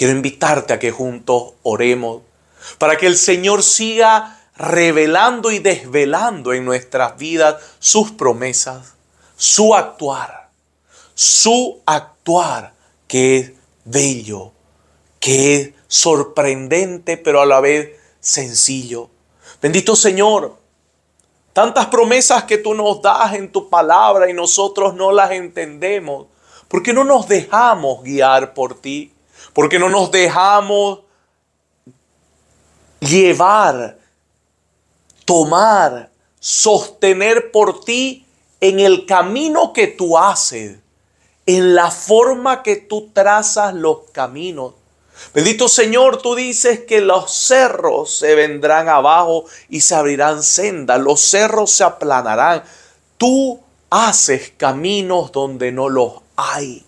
Quiero invitarte a que juntos oremos para que el Señor siga revelando y desvelando en nuestras vidas sus promesas, su actuar, su actuar que es bello, que es sorprendente, pero a la vez sencillo. Bendito Señor, tantas promesas que tú nos das en tu palabra y nosotros no las entendemos, porque no nos dejamos guiar por ti. Porque no nos dejamos llevar, tomar, sostener por ti en el camino que tú haces, en la forma que tú trazas los caminos. Bendito Señor, tú dices que los cerros se vendrán abajo y se abrirán sendas, los cerros se aplanarán. Tú haces caminos donde no los hay.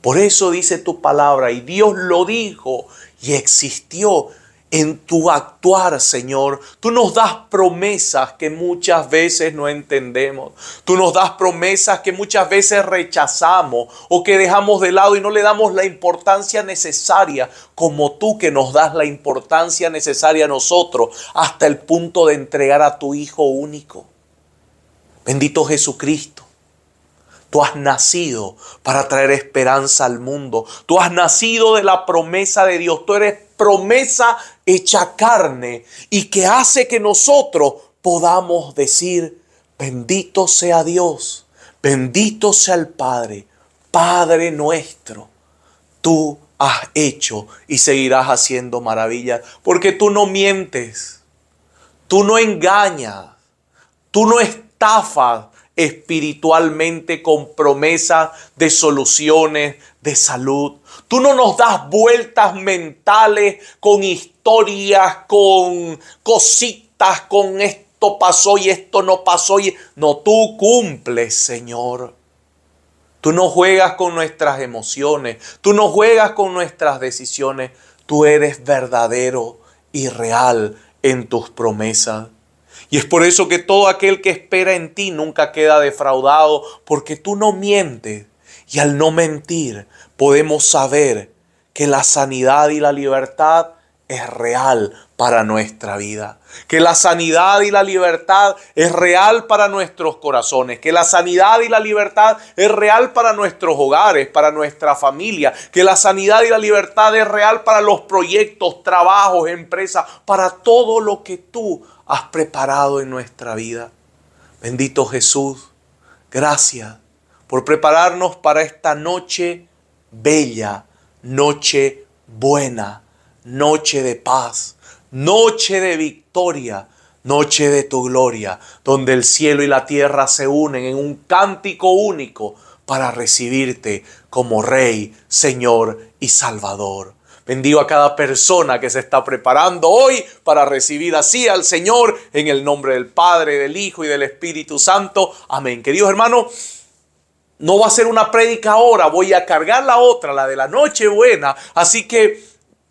Por eso dice tu palabra y Dios lo dijo y existió en tu actuar, Señor. Tú nos das promesas que muchas veces no entendemos. Tú nos das promesas que muchas veces rechazamos o que dejamos de lado y no le damos la importancia necesaria, como tú que nos das la importancia necesaria a nosotros, hasta el punto de entregar a tu Hijo único. Bendito Jesucristo. Tú has nacido para traer esperanza al mundo. Tú has nacido de la promesa de Dios. Tú eres promesa hecha carne y que hace que nosotros podamos decir, bendito sea Dios, bendito sea el Padre, Padre nuestro. Tú has hecho y seguirás haciendo maravillas porque tú no mientes, tú no engañas, tú no estafas, espiritualmente con promesas de soluciones de salud. Tú no nos das vueltas mentales con historias, con cositas, con esto pasó y esto no pasó. Y... No, tú cumples, Señor. Tú no juegas con nuestras emociones, tú no juegas con nuestras decisiones, tú eres verdadero y real en tus promesas. Y es por eso que todo aquel que espera en ti nunca queda defraudado, porque tú no mientes. Y al no mentir podemos saber que la sanidad y la libertad es real para nuestra vida, que la sanidad y la libertad es real para nuestros corazones, que la sanidad y la libertad es real para nuestros hogares, para nuestra familia, que la sanidad y la libertad es real para los proyectos, trabajos, empresas, para todo lo que tú has preparado en nuestra vida. Bendito Jesús, gracias por prepararnos para esta noche bella, noche buena noche de paz, noche de victoria, noche de tu gloria, donde el cielo y la tierra se unen en un cántico único para recibirte como Rey, Señor y Salvador. Bendigo a cada persona que se está preparando hoy para recibir así al Señor en el nombre del Padre, del Hijo y del Espíritu Santo. Amén. Queridos hermanos, no va a ser una prédica ahora, voy a cargar la otra, la de la noche buena. Así que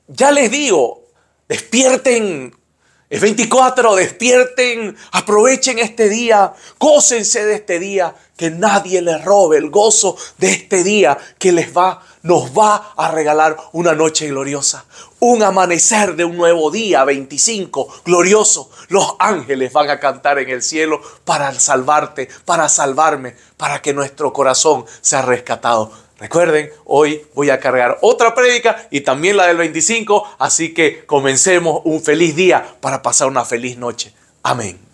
ya les digo, despierten. Es 24, despierten, aprovechen este día, gócense de este día, que nadie les robe el gozo de este día que les va, nos va a regalar una noche gloriosa, un amanecer de un nuevo día 25, glorioso. Los ángeles van a cantar en el cielo para salvarte, para salvarme, para que nuestro corazón sea rescatado. Recuerden, hoy voy a cargar otra prédica y también la del 25, así que comencemos un feliz día para pasar una feliz noche. Amén.